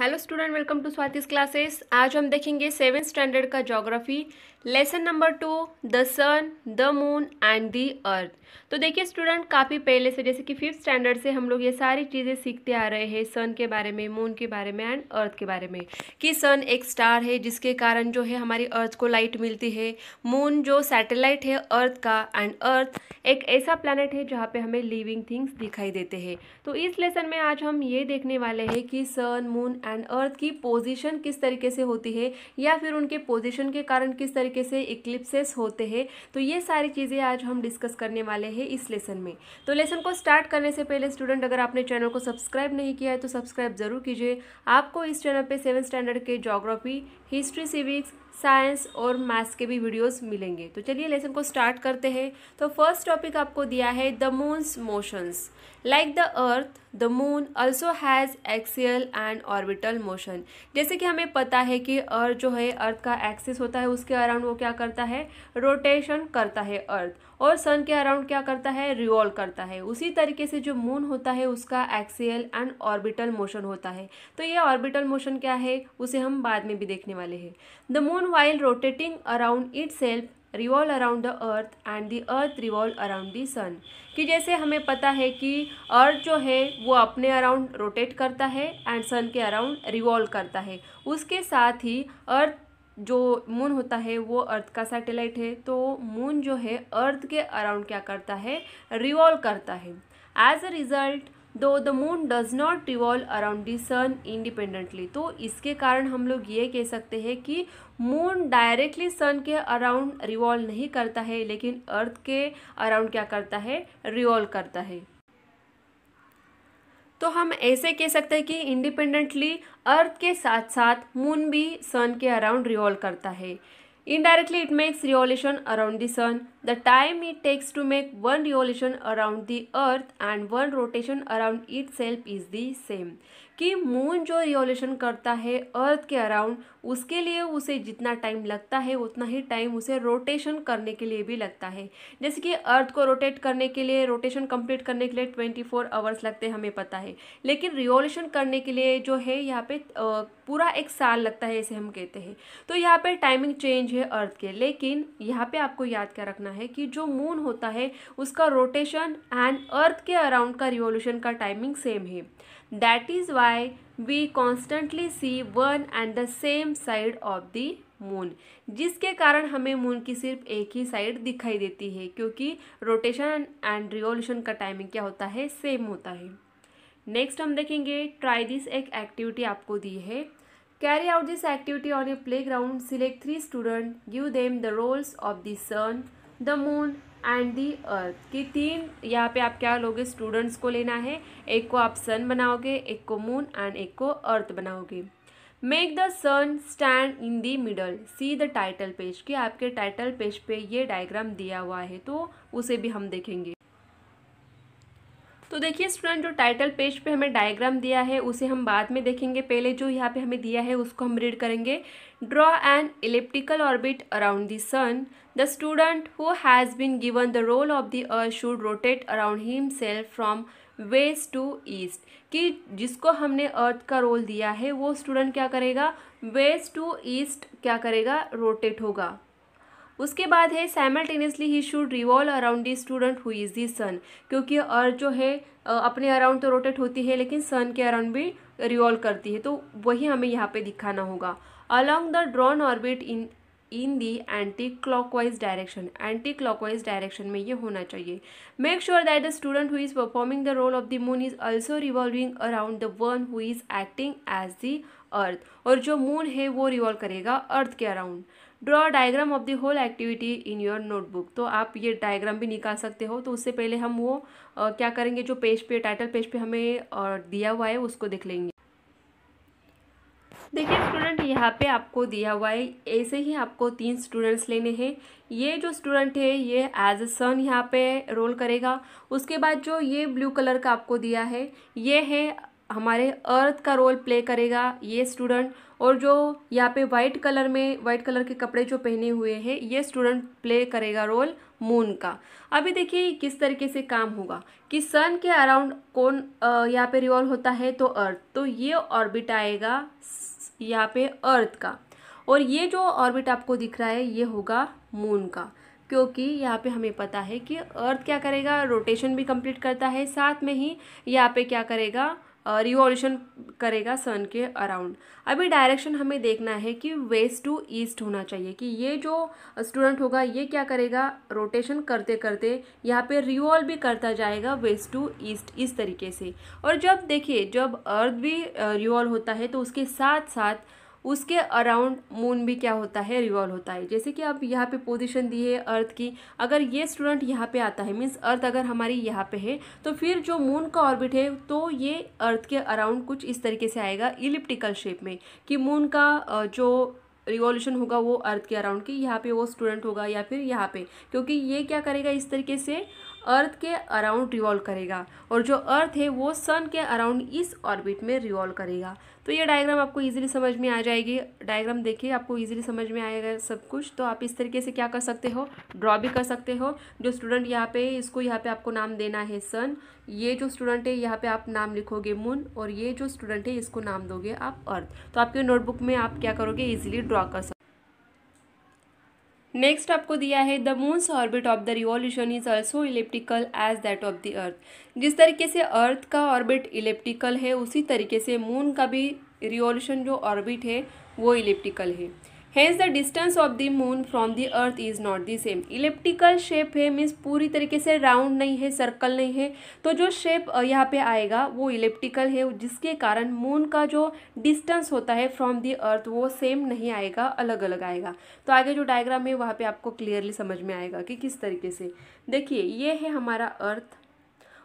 Hello student welcome to Swati's classes आज हम देखेंगे सेवन स्टैंडर्ड का geography lesson number two the sun the moon and the earth तो देखिए स्टूडेंट काफ़ी पहले से जैसे कि फिफ्थ स्टैंडर्ड से हम लोग ये सारी चीज़ें सीखते आ रहे हैं सन के बारे में मून के बारे में एंड अर्थ के बारे में कि सन एक स्टार है जिसके कारण जो है हमारी अर्थ को लाइट मिलती है मून जो सैटेलाइट है अर्थ का एंड अर्थ एक ऐसा प्लानट है जहाँ पर हमें लिविंग थिंग्स दिखाई देते हैं तो इस लेसन में आज हम ये देखने वाले हैं कि सन मून एंड अर्थ की पोजीशन किस तरीके से होती है या फिर उनके पोजीशन के कारण किस तरीके से इक्लिप्सेस होते हैं तो ये सारी चीज़ें आज हम डिस्कस करने वाले हैं इस लेसन में तो लेसन को स्टार्ट करने से पहले स्टूडेंट अगर आपने चैनल को सब्सक्राइब नहीं किया है तो सब्सक्राइब ज़रूर कीजिए आपको इस चैनल पर सेवन स्टैंडर्ड के जोग्राफी हिस्ट्री सिविक्स साइंस और मैथ्स के भी वीडियोस मिलेंगे तो चलिए लेसन को स्टार्ट करते हैं तो फर्स्ट टॉपिक आपको दिया है the moon's motions like the earth the moon also has axial and orbital motion जैसे कि हमें पता है कि अर्थ जो है अर्थ का एक्सिस होता है उसके अराउंड वो क्या करता है रोटेशन करता है अर्थ और सन के अराउंड क्या करता है रिवॉल्व करता है उसी तरीके से जो मून होता है उसका एक्सियल एंड ऑर्बिटल मोशन होता है तो ये ऑर्बिटल मोशन क्या है उसे हम बाद में भी देखने वाले हैं the moon while rotating around itself revolve around the earth and the earth revolve around the sun कि जैसे हमें पता है कि अर्थ जो है वो अपने अराउंड रोटेट करता है एंड सन के अराउंड रिवॉल्व करता है उसके साथ ही अर्थ जो मून होता है वो अर्थ का सैटेलाइट है तो मून जो है अर्थ के अराउंड क्या करता है रिवॉल्व करता है as a result though the moon does not revolve around the sun independently तो इसके कारण हम लोग ये कह सकते हैं कि मून डायरेक्टली सन के अराउंड रिवॉल्व नहीं करता है लेकिन अर्थ के अराउंड क्या करता है रिवॉल्व करता है तो हम ऐसे कह सकते हैं कि इंडिपेंडेंटली अर्थ के साथ साथ मून भी सन के अराउंड रिवॉल्व करता है indirectly it makes revolution around the sun the time it takes to make one revolution around the earth and one rotation around itself is the same कि moon जो revolution करता है अर्थ के around उसके लिए उसे जितना टाइम लगता है उतना ही टाइम उसे रोटेशन करने के लिए भी लगता है जैसे कि अर्थ को रोटेट करने के लिए रोटेशन कंप्लीट करने के लिए ट्वेंटी फोर आवर्स लगते हैं हमें पता है लेकिन रिवोल्यूशन करने के लिए जो है यहाँ पे पूरा एक साल लगता है ऐसे हम कहते हैं तो यहाँ पर टाइमिंग चेंज है अर्थ के लेकिन यहाँ पर आपको याद क्या रखना है कि जो मून होता है उसका रोटेशन एंड अर्थ के अराउंड का रिवोल्यूशन का टाइमिंग सेम है that is why we constantly see one and the same side of the moon जिसके कारण हमें मून की सिर्फ एक ही साइड दिखाई देती है क्योंकि रोटेशन एंड रिवोल्यूशन का टाइमिंग क्या होता है सेम होता है नेक्स्ट हम देखेंगे ट्राई दिस एक एक्टिविटी आपको दी है carry out this activity on a playground select three student give them the roles of the sun the moon and the earth की तीन यहाँ पे आप क्या लोगे स्टूडेंट्स को लेना है एक को आप सन बनाओगे एक को मून एंड एक को अर्थ बनाओगे make the sun stand in the middle see the title page कि आपके टाइटल पेज पे ये डायग्राम दिया हुआ है तो उसे भी हम देखेंगे तो देखिए स्टूडेंट जो टाइटल पेज पे हमें डायग्राम दिया है उसे हम बाद में देखेंगे पहले जो यहाँ पे हमें दिया है उसको हम रीड करेंगे draw an elliptical orbit around the sun the student who has been given the role of the earth should rotate around himself from west to east कि जिसको हमने अर्थ का रोल दिया है वो स्टूडेंट क्या करेगा वेस्ट टू ईस्ट क्या करेगा रोटेट होगा उसके बाद है simultaneously he should revolve around the student who is the sun क्योंकि अर्थ जो है अपने अराउंड तो रोटेट होती है लेकिन सन के अराउंड भी रिवॉल्व करती है तो वही हमें यहाँ पे दिखाना होगा along the drawn orbit in in the anti clockwise direction anti clockwise direction में ये होना चाहिए make sure that the student who is performing the role of the moon is also revolving around the one who is acting as the earth और जो moon है वो revolve करेगा earth के around draw diagram of the whole activity in your notebook तो आप ये diagram भी निकाल सकते हो तो उससे पहले हम वो आ, क्या करेंगे जो पेज पे टाइटल पेज पे हमें आ, दिया हुआ है उसको देख लेंगे देखिए स्टूडेंट यहाँ पे आपको दिया हुआ है ऐसे ही आपको तीन स्टूडेंट्स लेने हैं ये जो स्टूडेंट है ये एज अ सन यहाँ पे रोल करेगा उसके बाद जो ये ब्लू कलर का आपको दिया है ये है हमारे अर्थ का रोल प्ले करेगा ये स्टूडेंट और जो यहाँ पे वाइट कलर में वाइट कलर के कपड़े जो पहने हुए हैं ये स्टूडेंट प्ले करेगा रोल मून का अभी देखिए किस तरीके से काम होगा कि सन के अराउंड कौन यहाँ पे रिवॉल्व होता है तो अर्थ तो ये ऑर्बिट आएगा यहाँ पे अर्थ का और ये जो ऑर्बिट आपको दिख रहा है ये होगा मून का क्योंकि यहाँ पे हमें पता है कि अर्थ क्या करेगा रोटेशन भी कंप्लीट करता है साथ में ही यहाँ पे क्या करेगा रिवॉल्यूशन करेगा सन के अराउंड अभी डायरेक्शन हमें देखना है कि वेस्ट टू ईस्ट होना चाहिए कि ये जो स्टूडेंट होगा ये क्या करेगा रोटेशन करते करते यहाँ पे रिवॉल्व भी करता जाएगा वेस्ट टू ईस्ट इस तरीके से और जब देखिए जब अर्थ भी रिवॉल्व होता है तो उसके साथ साथ उसके अराउंड मून भी क्या होता है रिवॉल्व होता है जैसे कि आप यहाँ पे पोजीशन दी है अर्थ की अगर ये स्टूडेंट यहाँ पे आता है मीन्स अर्थ अगर हमारी यहाँ पे है तो फिर जो मून का ऑर्बिट है तो ये अर्थ के अराउंड कुछ इस तरीके से आएगा इलिप्टिकल शेप में कि मून का जो रिवॉल्यूशन होगा वो अर्थ के अराउंड की यहाँ पे वो स्टूडेंट होगा या फिर यहाँ पे क्योंकि ये क्या करेगा इस तरीके से अर्थ के अराउंड रिवॉल्व करेगा और जो अर्थ है वो सन के अराउंड इस ऑर्बिट में रिवॉल्व करेगा तो ये डायग्राम आपको इजीली समझ में आ जाएगी डायग्राम देखिए आपको इजीली समझ में आएगा सब कुछ तो आप इस तरीके से क्या कर सकते हो ड्रॉ भी कर सकते हो जो स्टूडेंट यहाँ पे इसको यहाँ पे आपको नाम देना है सन ये जो स्टूडेंट है यहाँ पे आप नाम लिखोगे मून और ये जो स्टूडेंट है इसको नाम दोगे आप अर्थ तो आपके नोटबुक में आप क्या करोगे ईजिली ड्रॉ कर सकते नेक्स्ट आपको दिया है the moon's orbit of the revolution is also elliptical as that of the earth जिस तरीके से अर्थ का ऑर्बिट इलेप्टिकल है उसी तरीके से मून का भी रिवॉल्यूशन जो ऑर्बिट है वो इलेप्टिकल है hence the distance of the moon from the earth is not the same elliptical shape है मीन्स पूरी तरीके से राउंड नहीं है सर्कल नहीं है तो जो शेप यहाँ पे आएगा वो इलेप्टिकल है जिसके कारण मून का जो डिस्टेंस होता है फ्रॉम द अर्थ वो सेम नहीं आएगा अलग अलग आएगा तो आगे जो डायग्राम है वहाँ पर आपको क्लियरली समझ में आएगा कि किस तरीके से देखिए ये है हमारा अर्थ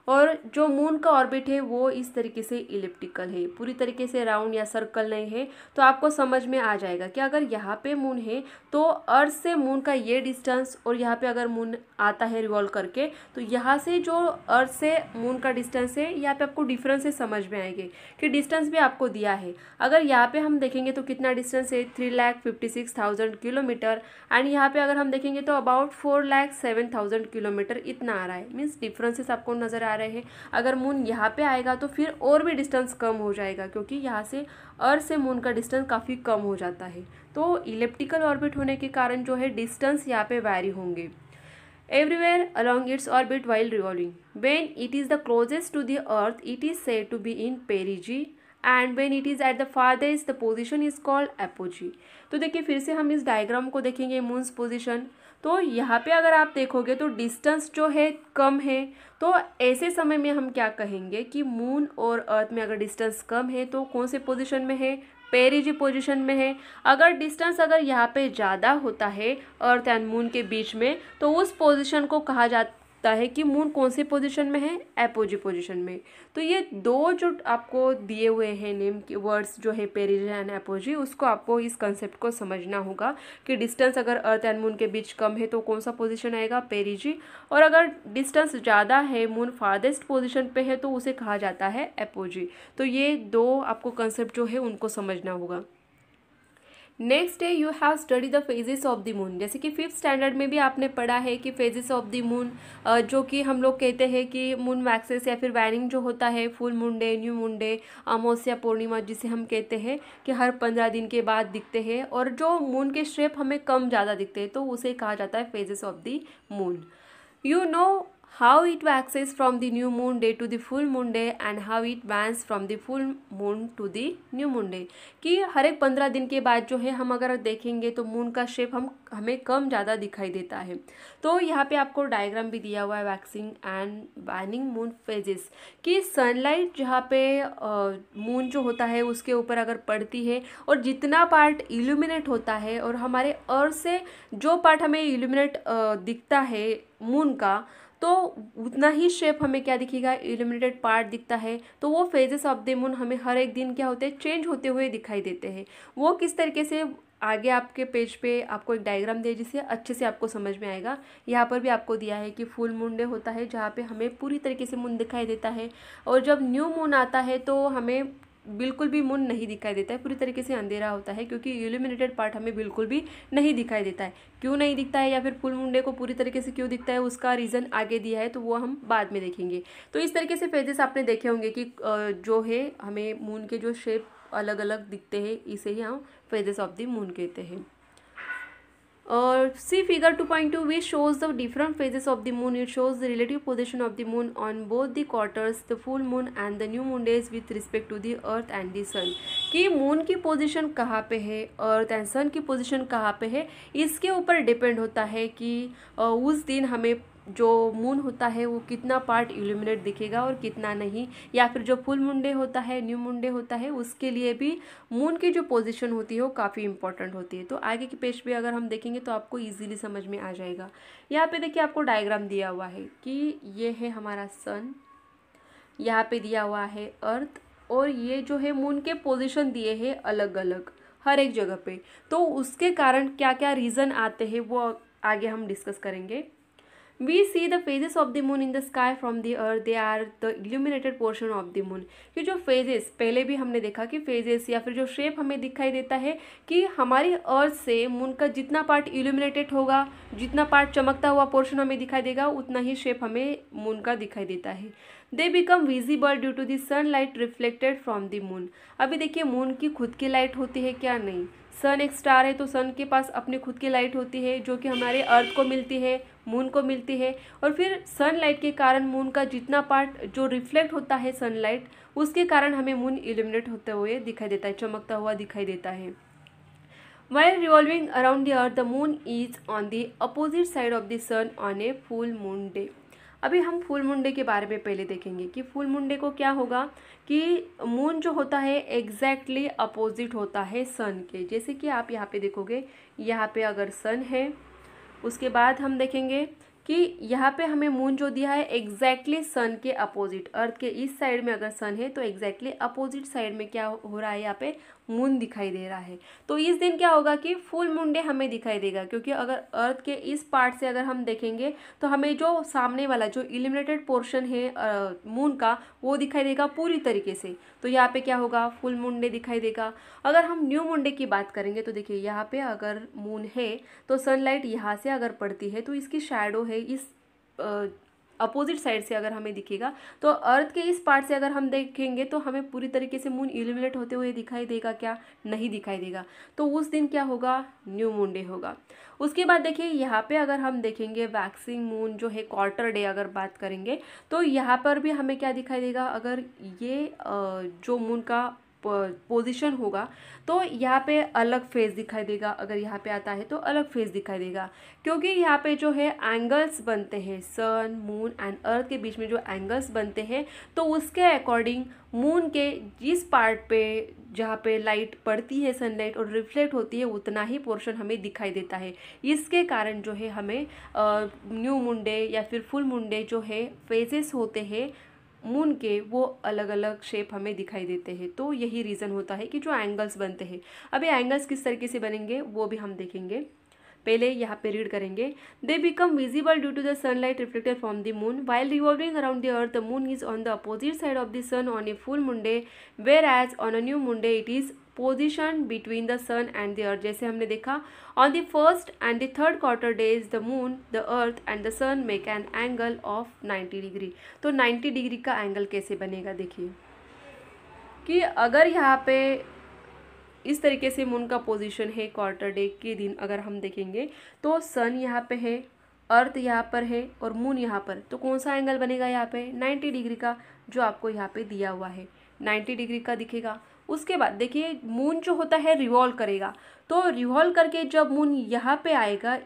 और जो मून का ऑर्बिट है वो इस तरीके से इलिप्टिकल है पूरी तरीके से राउंड या सर्कल नहीं है तो आपको समझ में आ जाएगा कि अगर यहाँ पे मून है तो अर्थ से मून का ये डिस्टेंस और यहाँ पे अगर मून आता है रिवॉल्व करके तो यहाँ से जो अर्थ से मून का डिस्टेंस है यहाँ पे आपको डिफरेंसेस समझ में आएंगे कि डिस्टेंस भी आपको दिया है अगर यहाँ पर हम देखेंगे तो कितना डिस्टेंस है three fifty six thousand kilometre and यहाँ पर अगर हम देखेंगे तो about four seven thousand kilometre इतना आ रहा है मीन्स डिफरेंसेस आपको नजर आ आ रहे हैं अगर मून यहाँ पे आएगा तो फिर और भी डिस्टेंस कम हो जाएगा क्योंकि यहाँ से अर्थ से मून का डिस्टेंस काफ़ी कम हो जाता है तो इलेप्टिकल ऑर्बिट होने के कारण जो है डिस्टेंस यहाँ पर वैरी होंगे everywhere along its orbit while revolving when it is the closest to the earth it is said to be in perigee and when it is at the farthest the position is called apogee तो देखिए फिर से हम इस diagram को देखेंगे moons position तो यहाँ पे अगर आप देखोगे तो डिस्टेंस जो है कम है तो ऐसे समय में हम क्या कहेंगे कि मून और अर्थ में अगर डिस्टेंस कम है तो कौन से पोजीशन में है पेरिजी पोजीशन में है अगर डिस्टेंस अगर यहाँ पे ज़्यादा होता है अर्थ एंड मून के बीच में तो उस पोजीशन को कहा जा सकता है कि मून कौन से पोजीशन में है एपोजी पोजीशन में तो ये दो जो आपको दिए हुए हैं नेम के वर्ड्स जो है पेरिज एंड एपोजी उसको आपको इस कंसेप्ट को समझना होगा कि डिस्टेंस अगर अर्थ एंड मून के बीच कम है तो कौन सा पोजीशन आएगा पेरिजी और अगर डिस्टेंस ज़्यादा है मून फार्देस्ट पोजिशन पर है तो उसे कहा जाता है एपोजी तो ये दो आपको कंसेप्ट जो है उनको समझना होगा next day you have study the phases of the moon जैसे कि फिफ्थ स्टैंडर्ड में भी आपने पढ़ा है कि फेजेस ऑफ द मून जो कि हम लोग कहते हैं कि मून वैक्सेस या फिर वैनिंग जो होता है full moon day new moon day amavasya Purnima जिसे हम कहते हैं कि हर पंद्रह दिन के बाद दिखते हैं और जो मून के शेप हमें कम ज़्यादा दिखते हैं तो उसे कहा जाता है phases of the moon you know how it waxes from the new moon day to the full moon day and how it bans from the full moon to the new moon day कि हर एक पंद्रह दिन के बाद जो है हम अगर देखेंगे तो मून का शेप हम हमें कम ज़्यादा दिखाई देता है तो यहाँ पे आपको डायग्राम भी दिया हुआ है waxing and waning moon phases कि सनलाइट जहाँ पे मून जो होता है उसके ऊपर अगर पड़ती है और जितना पार्ट इल्यूमिनेट होता है और हमारे अर्थ से जो पार्ट हमें इल्यूमिनेट दिखता है मून का तो उतना ही शेप हमें क्या दिखेगा इल्यूमिनेटेड पार्ट दिखता है तो वो फेजेस ऑफ द मून हमें हर एक दिन क्या होते हैं चेंज होते हुए दिखाई देते हैं वो किस तरीके से आगे आपके पेज पे आपको एक डायग्राम दिया जिससे अच्छे से आपको समझ में आएगा यहाँ पर भी आपको दिया है कि फुल मून डे होता है जहाँ पे हमें पूरी तरीके से मून दिखाई देता है और जब न्यू मून आता है तो हमें बिल्कुल भी मून नहीं दिखाई देता है पूरी तरीके से अंधेरा होता है क्योंकि इल्यूमिनेटेड पार्ट हमें बिल्कुल भी नहीं दिखाई देता है क्यों नहीं दिखता है या फिर फुल मुंडे को पूरी तरीके से क्यों दिखता है उसका रीज़न आगे दिया है तो वो हम बाद में देखेंगे तो इस तरीके से फेजेस आपने देखे होंगे कि जो है हमें मून के जो शेप अलग अलग दिखते हैं इसे ही हम फेजेस ऑफ द मून कहते हैं और see figure two point two b shows the different phases of the moon it shows the relative position of the moon on both the quarters the full moon and the new moon days with respect to the earth and the sun कि moon की position कहाँ पे है earth and सन की position कहाँ पे है इसके ऊपर डिपेंड होता है कि उस दिन हमें जो मून होता है वो कितना पार्ट इल्यूमिनेट दिखेगा और कितना नहीं या फिर जो फुल मुंडे होता है न्यू मुंडे होता है उसके लिए भी मून की जो पोजीशन होती है वो काफ़ी इंपॉर्टेंट होती है तो आगे के पेज पे अगर हम देखेंगे तो आपको ईजिली समझ में आ जाएगा यहाँ पे देखिए आपको डायग्राम दिया हुआ है कि ये है हमारा सन यहाँ पर दिया हुआ है अर्थ और ये जो है मून के पोजिशन दिए है अलग अलग हर एक जगह पे तो उसके कारण क्या क्या रीज़न आते हैं वो आगे हम डिस्कस करेंगे we see the phases of the moon in the sky from the earth they are the illuminated portion of the moon कि जो फेजेस पहले भी हमने देखा कि फेजेस या फिर जो शेप हमें दिखाई देता है कि हमारी अर्थ से मून का जितना पार्ट इल्यूमिनेटेड होगा जितना पार्ट चमकता हुआ पोर्शन हमें दिखाई देगा उतना ही शेप हमें मून का दिखाई देता है they become visible due to the sun light reflected from the moon अभी देखिए मून की खुद की लाइट होती है क्या नहीं सन एक स्टार है तो सन के पास अपनी खुद की लाइट होती है जो कि हमारे अर्थ को मिलती है मून को मिलती है और फिर सनलाइट के कारण मून का जितना पार्ट जो रिफ्लेक्ट होता है सनलाइट उसके कारण हमें मून इल्यूमिनेट होते हुए दिखाई देता है चमकता हुआ दिखाई देता है while revolving around the earth the moon is on the opposite side of the sun on a full moon day अभी हम फूल मुंडे के बारे में पहले देखेंगे कि फूल मुंडे को क्या होगा कि मून जो होता है एग्जैक्टली अपोजिट होता है सन के जैसे कि आप यहाँ पे देखोगे यहाँ पे अगर सन है उसके बाद हम देखेंगे कि यहाँ पे हमें मून जो दिया है एग्जैक्टली सन के अपोजिट अर्थ के इस साइड में अगर सन है तो एग्जैक्टली अपोजिट साइड में क्या हो रहा है यहाँ पे मून दिखाई दे रहा है तो इस दिन क्या होगा कि फुल मून डे हमें दिखाई देगा क्योंकि अगर अर्थ के इस पार्ट से अगर हम देखेंगे तो हमें जो सामने वाला जो इलिमिनेटेड पोर्शन है मून का वो दिखाई देगा पूरी तरीके से तो यहाँ पे क्या होगा फुल मून डे दिखाई देगा अगर हम न्यू मून डे की बात करेंगे तो देखिए यहाँ पे अगर मून है तो सनलाइट यहाँ से अगर पड़ती है तो इसकी शेडो है इस अपोजिट साइड से अगर हमें दिखेगा तो अर्थ के इस पार्ट से अगर हम देखेंगे तो हमें पूरी तरीके से मून इल्यूमिनेट होते हुए दिखाई देगा क्या नहीं दिखाई देगा तो उस दिन क्या होगा न्यू मून डे होगा उसके बाद देखिए यहाँ पे अगर हम देखेंगे वैक्सिंग मून जो है क्वार्टर डे अगर बात करेंगे तो यहाँ पर भी हमें क्या दिखाई देगा अगर ये जो मून का पोजीशन होगा तो यहाँ पे अलग फेस दिखाई देगा अगर यहाँ पे आता है तो अलग फेस दिखाई देगा क्योंकि यहाँ पे जो है एंगल्स बनते हैं सन मून एंड अर्थ के बीच में जो एंगल्स बनते हैं तो उसके अकॉर्डिंग मून के जिस पार्ट पे जहाँ पे लाइट पड़ती है सनलाइट और रिफ्लेक्ट होती है उतना ही पोर्शन हमें दिखाई देता है इसके कारण जो है हमें न्यू मुंडे या फिर फुल मुंडे जो है फेसेस होते हैं मून के वो अलग अलग शेप हमें दिखाई देते हैं तो यही रीज़न होता है कि जो एंगल्स बनते हैं अब ये एंगल्स किस तरीके से बनेंगे वो भी हम देखेंगे पहले यहाँ पे रीड करेंगे they become visible due to the sunlight reflected from the moon while revolving around the earth the moon is on the opposite side of the sun on a full moon day whereas on a new moon day it is position between the sun and the earth जैसे हमने देखा on the first and the third quarter is the moon the earth and the sun make an angle of 90 degree तो 90 degree का angle कैसे बनेगा देखिए कि अगर यहाँ पे इस तरीके से मून का पोजिशन है क्वार्टर डे के दिन अगर हम देखेंगे तो सन यहाँ पे है अर्थ यहाँ पर है और मून यहाँ पर तो कौन सा एंगल बनेगा यहाँ पे 90 डिग्री का जो आपको यहाँ पे दिया हुआ है 90 डिग्री का दिखेगा उसके बाद देखिए मून जो होता है रिवॉल्व करेगा तो रिवॉल्व करके जब मून यहाँ पे आएगा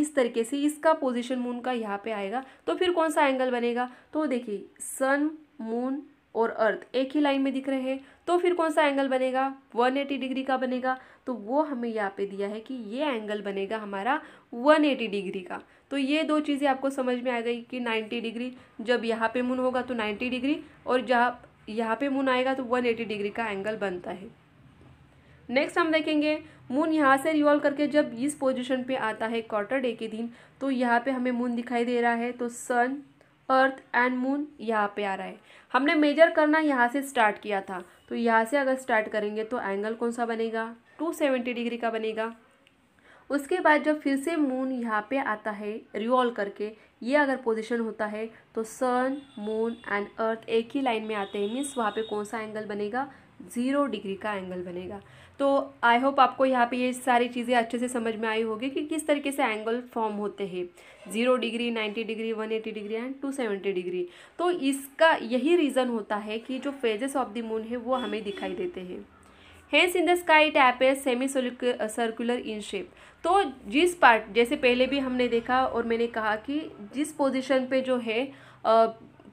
इस तरीके से इसका पोजीशन मून का यहाँ पे आएगा तो फिर कौन सा एंगल बनेगा तो देखिए सन मून और अर्थ एक ही लाइन में दिख रहे हैं तो फिर कौन सा एंगल बनेगा 180 डिग्री का बनेगा तो वो हमें यहाँ पे दिया है कि ये एंगल बनेगा हमारा 180 डिग्री का तो ये दो चीज़ें आपको समझ में आ गई कि 90 डिग्री जब यहाँ पे मून होगा तो 90 डिग्री और जहाँ यहाँ पे मून आएगा तो 180 डिग्री का एंगल बनता है नेक्स्ट हम देखेंगे मून यहाँ से रिवॉल्व करके जब इस पोजीशन पे आता है क्वार्टर डे के दिन तो यहाँ पे हमें मून दिखाई दे रहा है तो सन अर्थ एंड मून यहाँ पे आ रहा है हमने मेजर करना यहाँ से स्टार्ट किया था तो यहाँ से अगर स्टार्ट करेंगे तो एंगल कौन सा बनेगा टू सेवेंटी डिग्री का बनेगा उसके बाद जब फिर से मून यहाँ पे आता है रिवॉल्व करके ये अगर पोजिशन होता है तो सन मून एंड अर्थ एक ही लाइन में आते हैं मीन्स वहाँ पर कौन सा एंगल बनेगा ज़ीरो डिग्री का एंगल बनेगा तो आई होप आपको यहाँ पे ये सारी चीज़ें अच्छे से समझ में आई होगी कि किस तरीके से एंगल फॉर्म होते हैं zero degree ninety degree one eighty degree and two seventy degree तो इसका यही रीज़न होता है कि जो फेजेस ऑफ द मून है वो हमें दिखाई देते हैं hence in the sky it is semi circular in shape तो जिस पार्ट जैसे पहले भी हमने देखा और मैंने कहा कि जिस पोजिशन पर जो है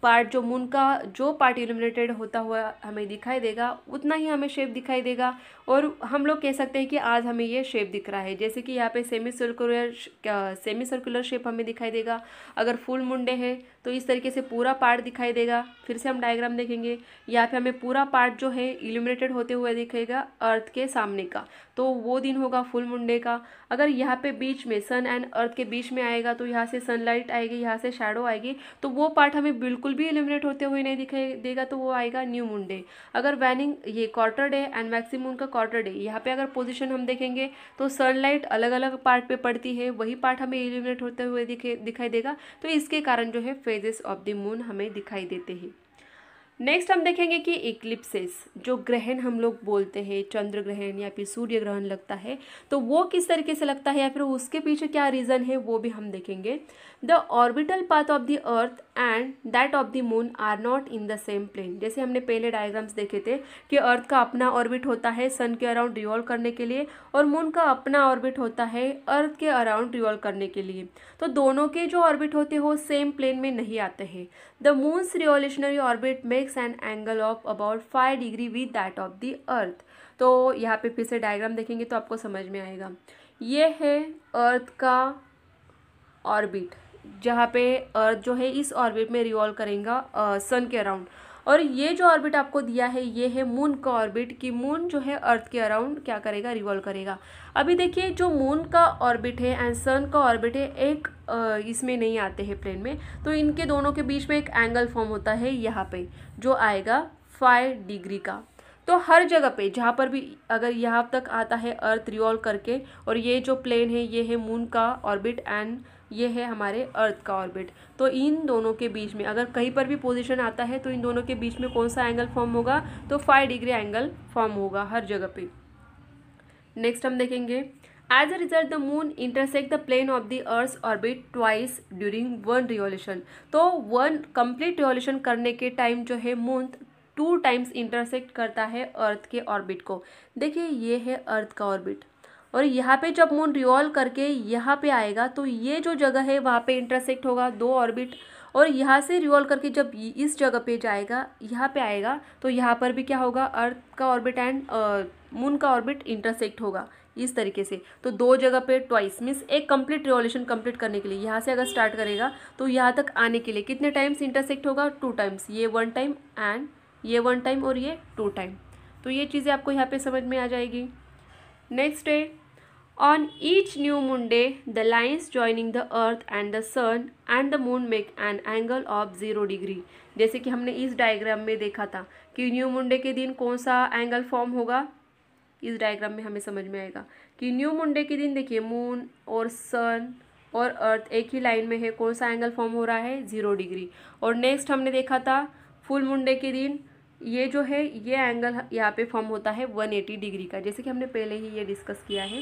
पार्ट जो मून का जो पार्ट इल्यूमिनेटेड होता हुआ हमें दिखाई देगा उतना ही हमें शेप दिखाई देगा और हम लोग कह सकते हैं कि आज हमें ये शेप दिख रहा है जैसे कि यहाँ पे semi circular semi circular shape हमें दिखाई देगा अगर फुल मुंडे हैं तो इस तरीके से पूरा पार्ट दिखाई देगा फिर से हम डायग्राम देखेंगे यहाँ फिर हमें पूरा पार्ट जो है इल्यूमिनेटेड होते हुए दिखेगा अर्थ के सामने का तो वो दिन होगा फुल मुंडे का अगर यहाँ पे बीच में सन एंड अर्थ के बीच में आएगा तो यहाँ से सनलाइट आएगी यहाँ से शेडो आएगी तो वो पार्ट हमें बिल्कुल भी इल्यूमिनेट होते हुए नहीं दिखाई देगा तो वो आएगा न्यू मुंडे अगर वैनिंग ये क्वार्टर डे एंड मैक्सिमम का क्वार्टर डे यहाँ पर अगर पोजिशन हम देखेंगे तो सनलाइट अलग अलग पार्ट पे पड़ती है वही पार्ट हमें इल्यूमिनेट होते हुए दिखे दिखाई देगा तो इसके कारण जो है फेजेस ऑफ द मून हमें दिखाई देते हैं नेक्स्ट हम देखेंगे कि इक्लिप्सिस जो ग्रहण हम लोग बोलते हैं चंद्र ग्रहण या फिर सूर्य ग्रहण लगता है तो वो किस तरीके से लगता है या फिर उसके पीछे क्या रीज़न है वो भी हम देखेंगे the orbital path of the earth and that of the moon are not in the same plane जैसे हमने पहले डायग्राम्स देखे थे कि अर्थ का अपना ऑर्बिट होता है सन के अराउंड रिवॉल्व करने के लिए और मून का अपना ऑर्बिट होता है अर्थ के अराउंड रिवॉल्व करने के लिए तो दोनों के जो ऑर्बिट होते हैं वो सेम प्लेन में नहीं आते हैं the moon's revolutionary orbit makes makes an angle of about five degree with that of the earth तो यहाँ पे फिर से डायग्राम देखेंगे तो आपको समझ में आएगा ये है अर्थ का ऑर्बिट जहाँ पे अर्थ जो है इस ऑर्बिट में रिवॉल्व करेगा सन के अराउंड और ये जो ऑर्बिट आपको दिया है ये है मून का ऑर्बिट कि मून जो है अर्थ के अराउंड क्या करेगा रिवॉल्व करेगा अभी देखिए जो मून का ऑर्बिट है एंड सन का ऑर्बिट है एक इसमें नहीं आते हैं प्लेन में तो इनके दोनों के बीच में एक एंगल फॉर्म होता है यहाँ पे जो आएगा फाइव डिग्री का तो हर जगह पे जहाँ पर भी अगर यहाँ तक आता है अर्थ रिवॉल्व करके और ये जो प्लेन है ये है मून का ऑर्बिट एंड ये है हमारे अर्थ का ऑर्बिट तो इन दोनों के बीच में अगर कहीं पर भी पोजीशन आता है तो इन दोनों के बीच में कौन सा एंगल फॉर्म होगा तो फाइव डिग्री एंगल फॉर्म होगा हर जगह पे नेक्स्ट हम देखेंगे as a result the moon intersect the plane of the earth orbit twice during one revolution तो वन कंप्लीट रिवॉल्यूशन करने के टाइम जो है मून टू टाइम्स इंटरसेक्ट करता है अर्थ के ऑर्बिट को देखिए ये है अर्थ का ऑर्बिट और यहाँ पे जब मून रिवॉल्व करके यहाँ पे आएगा तो ये जो जगह है वहाँ पे इंटरसेक्ट होगा दो ऑर्बिट और यहाँ से रिवॉल्व करके जब इस जगह पे जाएगा यहाँ पे आएगा तो यहाँ पर भी क्या होगा अर्थ का ऑर्बिट एंड मून का ऑर्बिट इंटरसेक्ट होगा इस तरीके से तो दो जगह पे ट्वाइस मीन्स एक कंप्लीट रिवॉल्यूशन कंप्लीट करने के लिए यहाँ से अगर स्टार्ट करेगा तो यहाँ तक आने के लिए कितने टाइम्स इंटरसेक्ट होगा टू टाइम्स ये वन टाइम एंड ये वन टाइम और ये टू टाइम तो ये चीज़ें आपको यहाँ पे समझ में आ जाएगी नेक्स्ट है On each new moon day, the lines joining the earth and the sun and the moon make an angle of 0 degree. जैसे कि हमने इस डायग्राम में देखा था कि न्यू मुंडे के दिन कौन सा एंगल फॉर्म होगा इस डायग्राम में हमें समझ में आएगा कि न्यू मुंडे के दिन देखिए मून और सन और अर्थ एक ही लाइन में है कौन सा एंगल फॉर्म हो रहा है ज़ीरो डिग्री और नेक्स्ट हमने देखा था फुल मुंडे के दिन ये जो है ये एंगल यहाँ पे फॉर्म होता है वन एटी डिग्री का जैसे कि हमने पहले ही ये डिस्कस किया है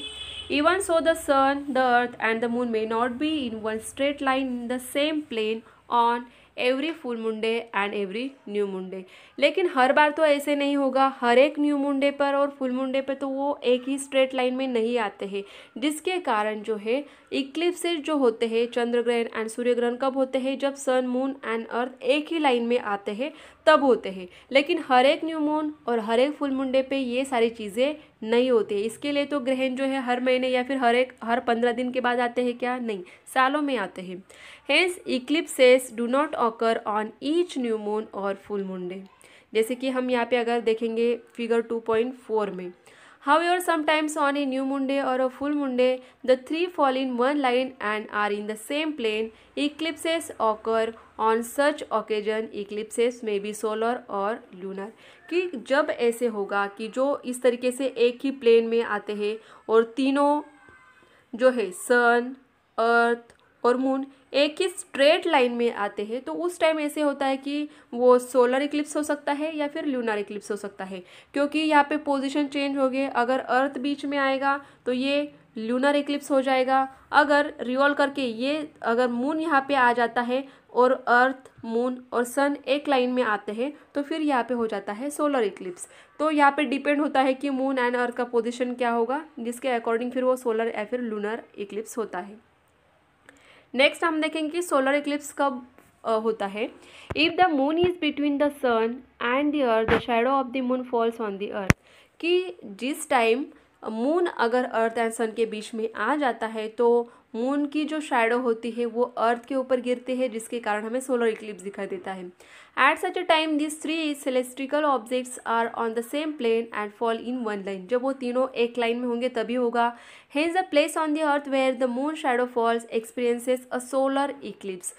Even so, the sun, the earth, and the moon may not be in one straight line in the same plane on every full moon day and every new moon day लेकिन हर बार तो ऐसे नहीं होगा हर एक न्यू मुंडे पर और फुल मुंडे पर तो वो एक ही स्ट्रेट लाइन में नहीं आते हैं जिसके कारण जो है इक्लिप्सिस जो होते हैं चंद्र ग्रहण एंड सूर्य ग्रहण कब होते हैं जब सन मून एंड अर्थ एक ही लाइन में आते हैं तब होते हैं लेकिन हर एक न्यू मून और हर एक फुल मुंडे पे ये सारी चीज़ें नहीं होती है इसके लिए तो ग्रहण जो है हर महीने या फिर हर एक हर पंद्रह दिन के बाद आते हैं क्या नहीं सालों में आते हैं hence eclipses do not occur on each new moon और फुल मुंडे जैसे कि हम यहाँ पे अगर देखेंगे फिगर टू पॉइंट फोर में however sometimes on a new moon और a full moon the three fall in one line and are in the same plane eclipses occur on such occasion eclipses may be solar और lunar कि जब ऐसे होगा कि जो इस तरीके से एक ही प्लेन में आते हैं और तीनों जो है सन अर्थ और मून एक ही स्ट्रेट लाइन में आते हैं तो उस टाइम ऐसे होता है कि वो सोलर इक्लिप्स हो सकता है या फिर ल्यूनर इक्लिप्स हो सकता है क्योंकि यहाँ पे पोजीशन चेंज हो गए अगर अर्थ बीच में आएगा तो ये ल्यूनर इक्लिप्स हो जाएगा अगर रिवॉल्व करके ये अगर मून यहाँ पे आ जाता है और अर्थ मून और सन एक लाइन में आते हैं तो फिर यहाँ पे हो जाता है सोलर इक्लिप्स तो यहाँ पे डिपेंड होता है कि मून एंड अर्थ का पोजीशन क्या होगा जिसके अकॉर्डिंग फिर वो सोलर या फिर लूनर इक्लिप्स होता है नेक्स्ट हम देखेंगे कि सोलर इक्लिप्स कब होता है if the moon is between the sun and the earth the shadow of the moon falls on the earth कि जिस टाइम मून अगर अर्थ एंड सन के बीच में आ जाता है तो मून की जो शैडो होती है वो अर्थ के ऊपर गिरते हैं जिसके कारण हमें सोलर इक्लिप्स दिखाई देता है at such a time this three celestial objects are on the same plane and fall in one line जब वो तीनों एक लाइन में होंगे तभी होगा hence the place on the earth where the moon shadow falls experiences a solar eclipse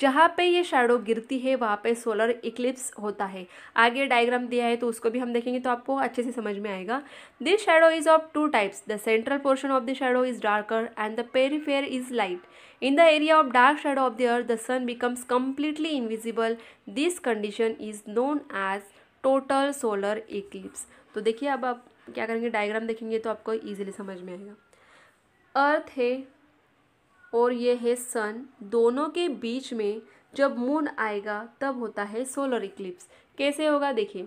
जहाँ पे ये शेडो गिरती है वहाँ पे सोलर इक्लिप्स होता है आगे डायग्राम दिया है तो उसको भी हम देखेंगे तो आपको अच्छे से समझ में आएगा this shadow is of two types the central portion of the shadow is darker and the periphery is light in the area of dark shadow of the earth the sun becomes completely invisible this condition is known as total solar eclipse तो देखिए अब आप क्या करेंगे diagram देखेंगे तो आपको easily समझ में आएगा अर्थ है और ये है सन दोनों के बीच में जब मून आएगा तब होता है सोलर इक्लिप्स कैसे होगा देखिए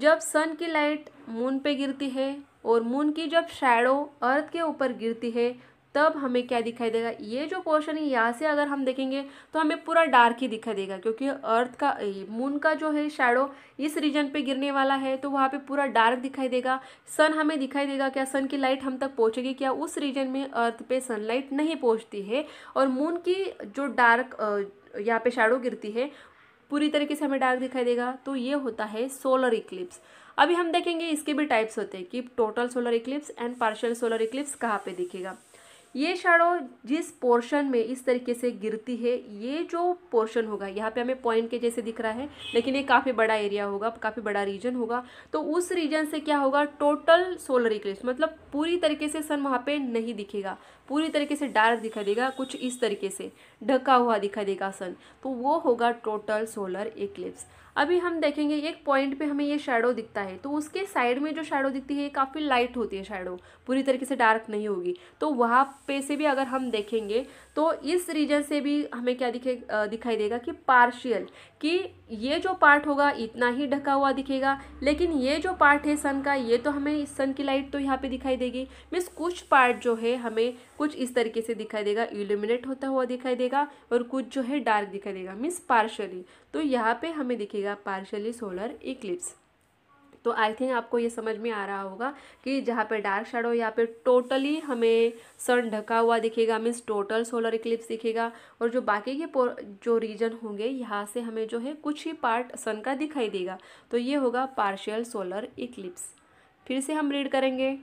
जब सन की लाइट मून पे गिरती है और मून की जब शैडो अर्थ के ऊपर गिरती है तब हमें क्या दिखाई देगा ये जो पोर्शन है यहाँ से अगर हम देखेंगे तो हमें पूरा डार्क ही दिखाई देगा क्योंकि अर्थ का मून का जो है शेडो इस रीजन पे गिरने वाला है तो वहाँ पे पूरा डार्क दिखाई देगा सन हमें दिखाई देगा क्या सन की लाइट हम तक पहुँचेगी क्या उस रीजन में अर्थ पे सनलाइट नहीं पहुँचती है और मून की जो डार्क यहाँ पे शेडो गिरती है पूरी तरीके से हमें डार्क दिखाई देगा तो ये होता है सोलर इक्लिप्स अभी हम देखेंगे इसके भी टाइप्स होते हैं कि total solar eclipse and partial solar eclipse कहाँ पे दिखेगा ये शैडो जिस पोर्शन में इस तरीके से गिरती है ये जो पोर्शन होगा यहाँ पे हमें पॉइंट के जैसे दिख रहा है लेकिन ये काफ़ी बड़ा एरिया होगा काफ़ी बड़ा रीजन होगा तो उस रीजन से क्या होगा टोटल सोलर इक्लिप्स मतलब पूरी तरीके से सन वहाँ पे नहीं दिखेगा पूरी तरीके से डार्क दिखाई देगा कुछ इस तरीके से ढका हुआ दिखाई देगा सन तो वो होगा टोटल सोलर इक्लिप्स अभी हम देखेंगे एक पॉइंट पे हमें ये शेडो दिखता है तो उसके साइड में जो शेडो दिखती है काफ़ी लाइट होती है शेडो पूरी तरीके से डार्क नहीं होगी तो वहाँ पे से भी अगर हम देखेंगे तो इस रीजन से भी हमें क्या दिखे दिखाई देगा कि पार्शियल कि ये जो पार्ट होगा इतना ही ढका हुआ दिखेगा लेकिन ये जो पार्ट है सन का ये तो हमें सन की लाइट तो यहाँ पे दिखाई देगी मीन्स कुछ पार्ट जो है हमें कुछ इस तरीके से दिखाई देगा इल्यूमिनेट होता हुआ दिखाई देगा और कुछ जो है डार्क दिखाई देगा मीन्स पार्शली तो यहाँ पे हमें दिखेगा पार्शली सोलर इक्लिप्स तो आई थिंक आपको ये समझ में आ रहा होगा कि जहाँ पे डार्क शेडो यहाँ पे टोटली हमें सन ढका हुआ दिखेगा मीन्स टोटल सोलर इक्लिप्स दिखेगा और जो बाकी के जो रीजन होंगे यहाँ से हमें जो है कुछ ही पार्ट सन का दिखाई देगा तो ये होगा पार्शियल सोलर इक्लिप्स फिर से हम रीड करेंगे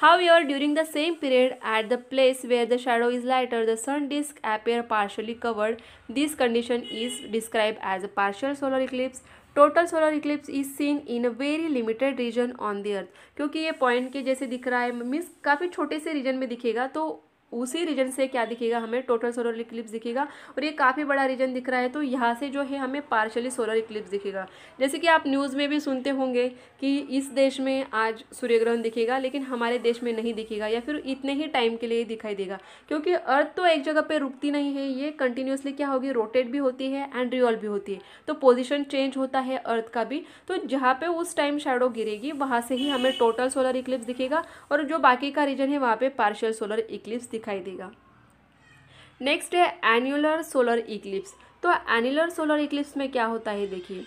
however during the same period at the place where the shadow is lighter the sun disc appear partly covered this condition is describe as a partial solar eclipse total solar eclipse is seen in a very limited region on the earth क्योंकि ये point के जैसे दिख रहा है means काफ़ी छोटे से रीजन में दिखेगा तो उसी रीजन से क्या दिखेगा हमें टोटल सोलर इक्लिप्स दिखेगा और ये काफ़ी बड़ा रीजन दिख रहा है तो यहाँ से जो है हमें पार्शली सोलर इक्लिप्स दिखेगा जैसे कि आप न्यूज़ में भी सुनते होंगे कि इस देश में आज सूर्य ग्रहण दिखेगा लेकिन हमारे देश में नहीं दिखेगा या फिर इतने ही टाइम के लिए दिखाई देगा क्योंकि अर्थ तो एक जगह पर रुकती नहीं है ये कंटिन्यूसली क्या होगी रोटेट भी होती है एंड रिवॉल्व भी होती है तो पोजिशन चेंज होता है अर्थ का भी तो जहाँ पर उस टाइम शेडो गिरेगी वहाँ से ही हमें टोटल सोलर इक्लिप्स दिखेगा और जो बाकी का रीजन है वहाँ पर पार्शल सोलर इक्लिप्स दिखाई देगा नेक्स्ट है एन्यूलर सोलर इक्लिप्स तो एन्यूलर सोलर इक्लिप्स में क्या होता है देखिए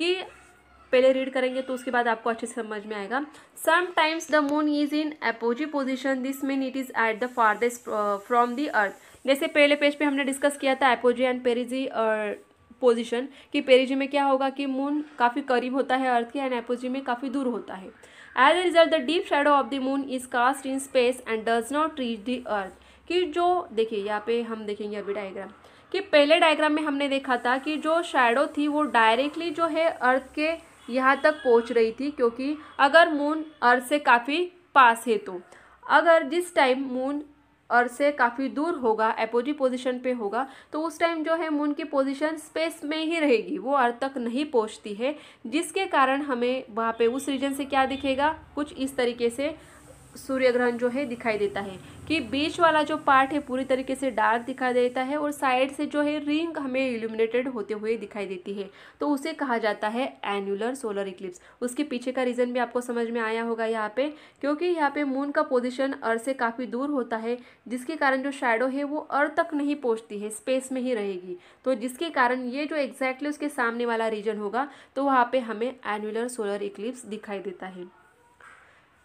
कि पहले रीड करेंगे तो उसके बाद आपको अच्छे से समझ में आएगा sometimes the moon is in opposite position this mean it is at the farthest from the earth जैसे पहले पेज पे हमने डिस्कस किया था एपोजी एंड पेरिजी पोजिशन कि पेरिजी में क्या होगा कि मून काफ़ी करीब होता है अर्थ के एंड एपोजी में काफ़ी दूर होता है as a result the deep shadow of the moon is cast in space and does not reach the earth कि जो देखिए यहाँ पे हम देखेंगे अभी डायग्राम कि पहले डायग्राम में हमने देखा था कि जो शेडो थी वो डायरेक्टली जो है अर्थ के यहाँ तक पहुँच रही थी क्योंकि अगर मून अर्थ से काफ़ी पास है तो अगर जिस टाइम मून अर्थ से काफ़ी दूर होगा अपोजिट पोजिशन पे होगा तो उस टाइम जो है मून की पोजिशन स्पेस में ही रहेगी वो अर्थ तक नहीं पहुँचती है जिसके कारण हमें वहाँ पे उस रीजन से क्या दिखेगा कुछ इस तरीके से सूर्य ग्रहण जो है दिखाई देता है कि बीच वाला जो पार्ट है पूरी तरीके से डार्क दिखाई देता है और साइड से जो है रिंग हमें इल्यूमिनेटेड होते हुए दिखाई देती है तो उसे कहा जाता है एनुलर सोलर इक्लिप्स उसके पीछे का रीज़न भी आपको समझ में आया होगा यहाँ पे क्योंकि यहाँ पे मून का पोजिशन अर्थ से काफ़ी दूर होता है जिसके कारण जो शेडो है वो अर्थ तक नहीं पहुँचती है स्पेस में ही रहेगी तो जिसके कारण ये जो एग्जैक्टली उसके सामने वाला रीजन होगा तो वहाँ पर हमें एनुलर सोलर इक्लिप्स दिखाई देता है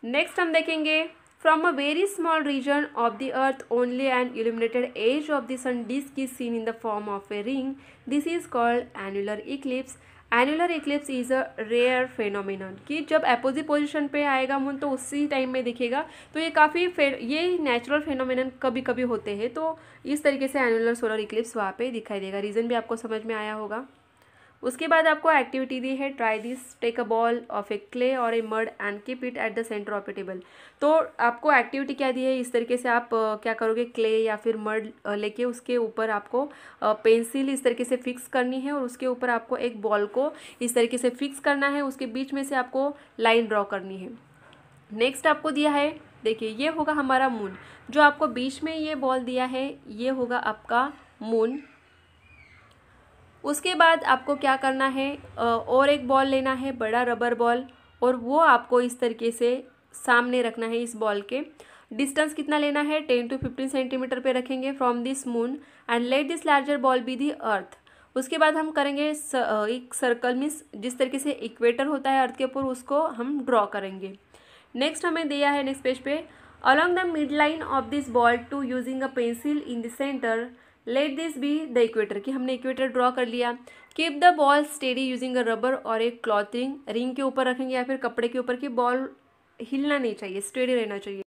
नेक्स्ट हम देखेंगे from a very small region of the earth only and illuminated edge of the sun disc is seen in the form of a ring this is called annular eclipse annular eclipse is a rare phenomenon कि जब opposite position पे आएगा moon तो उसी time में दिखेगा तो ये काफ़ी ये नेचुरल फेनोमिन कभी कभी होते हैं तो इस तरीके से एनुलर सोलर इक्लिप्स वहाँ पे दिखाई देगा रीज़न भी आपको समझ में आया होगा उसके बाद आपको एक्टिविटी दी है try this take a ball of a clay और a mud and keep it at the center of a table तो आपको एक्टिविटी क्या दी है इस तरीके से आप क्या करोगे क्ले या फिर मर्ड लेके उसके ऊपर आपको पेंसिल इस तरीके से फिक्स करनी है और उसके ऊपर आपको एक बॉल को इस तरीके से फिक्स करना है उसके बीच में से आपको लाइन ड्रॉ करनी है नेक्स्ट आपको दिया है देखिए ये होगा हमारा मून जो आपको बीच में ये बॉल दिया है ये होगा आपका मून उसके बाद आपको क्या करना है और एक बॉल लेना है बड़ा रबर बॉल और वो आपको इस तरीके से सामने रखना है इस बॉल के डिस्टेंस कितना लेना है टेन टू फिफ्टीन सेंटीमीटर पे रखेंगे from this moon and let this larger ball be the earth उसके बाद हम करेंगे स, एक सर्कल मीन्स जिस तरीके से इक्वेटर होता है अर्थ के ऊपर उसको हम ड्रॉ करेंगे नेक्स्ट हमें दिया है नेक्स्ट पेज पे along the mid line of this ball to using a pencil in the center let this be the equator कि हमने इक्वेटर ड्रॉ कर लिया keep the ball steady using a rubber और एक क्लॉथिंग रिंग के ऊपर रखेंगे या फिर कपड़े के ऊपर कि बॉल हिलना नहीं चाहिए स्टेडी रहना चाहिए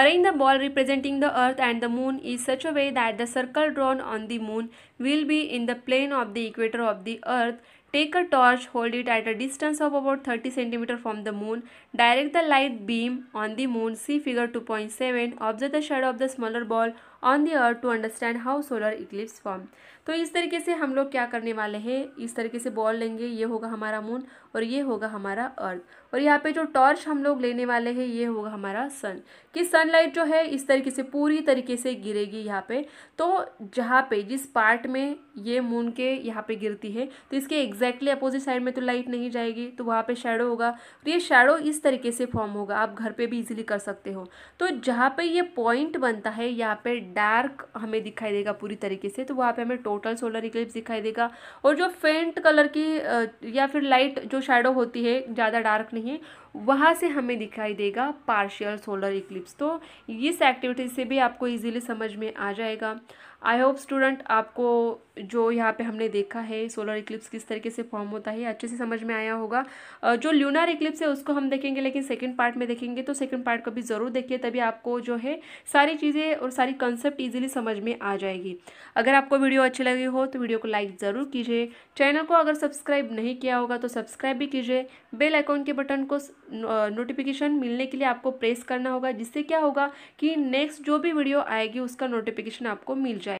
arrange the ball representing the earth and the moon is such a way that the circle drawn on the moon will be in the plane of the equator of the earth Take a torch, hold it at a distance of about 30 cm from the moon. Direct the light beam on the moon. See figure 2.7. Observe the shadow of the smaller ball on the earth to understand how solar eclipse form तो इस तरीके से हम लोग क्या करने वाले हैं इस तरीके से बॉल लेंगे ये होगा हमारा मून और ये होगा हमारा अर्थ और यहाँ पे जो टॉर्च हम लोग लेने वाले हैं ये होगा हमारा सन कि सनलाइट जो है इस तरीके से पूरी तरीके से गिरेगी यहाँ पे तो जहाँ पे जिस पार्ट में ये मून के यहाँ पे गिरती है तो इसके एग्जैक्टली अपोजिट साइड में तो लाइट नहीं जाएगी तो वहाँ पे शेडो होगा और ये शेडो इस तरीके से फॉर्म होगा आप घर पर भी ईजिली कर सकते हो तो जहाँ पर ये पॉइंट बनता है यहाँ पर डार्क हमें दिखाई देगा पूरी तरीके से तो वहाँ पर हमें टोटल सोलर इक्लिप्स दिखाई देगा और जो फेंट कलर की या फिर लाइट जो शेडो होती है ज़्यादा डार्क नहीं नहीं वहाँ से हमें दिखाई देगा पार्शियल सोलर इक्लिप्स तो इस एक्टिविटी से भी आपको इजीली समझ में आ जाएगा आई होप स्टूडेंट आपको जो यहाँ पे हमने देखा है सोलर इक्लिप्स किस तरीके से फॉर्म होता है अच्छे से समझ में आया होगा जो ल्यूनार इक्लिप्स है उसको हम देखेंगे लेकिन सेकंड पार्ट में देखेंगे तो सेकंड पार्ट कभी ज़रूर देखिए तभी आपको जो है सारी चीज़ें और सारी कंसेप्ट ईजिली समझ में आ जाएगी अगर आपको वीडियो अच्छी लगी हो तो वीडियो को लाइक ज़रूर कीजिए चैनल को अगर सब्सक्राइब नहीं किया होगा तो सब्सक्राइब भी कीजिए बेल आइकॉन के बटन को नोटिफिकेशन मिलने के लिए आपको प्रेस करना होगा जिससे क्या होगा कि नेक्स्ट जो भी वीडियो आएगी उसका नोटिफिकेशन आपको मिल जाए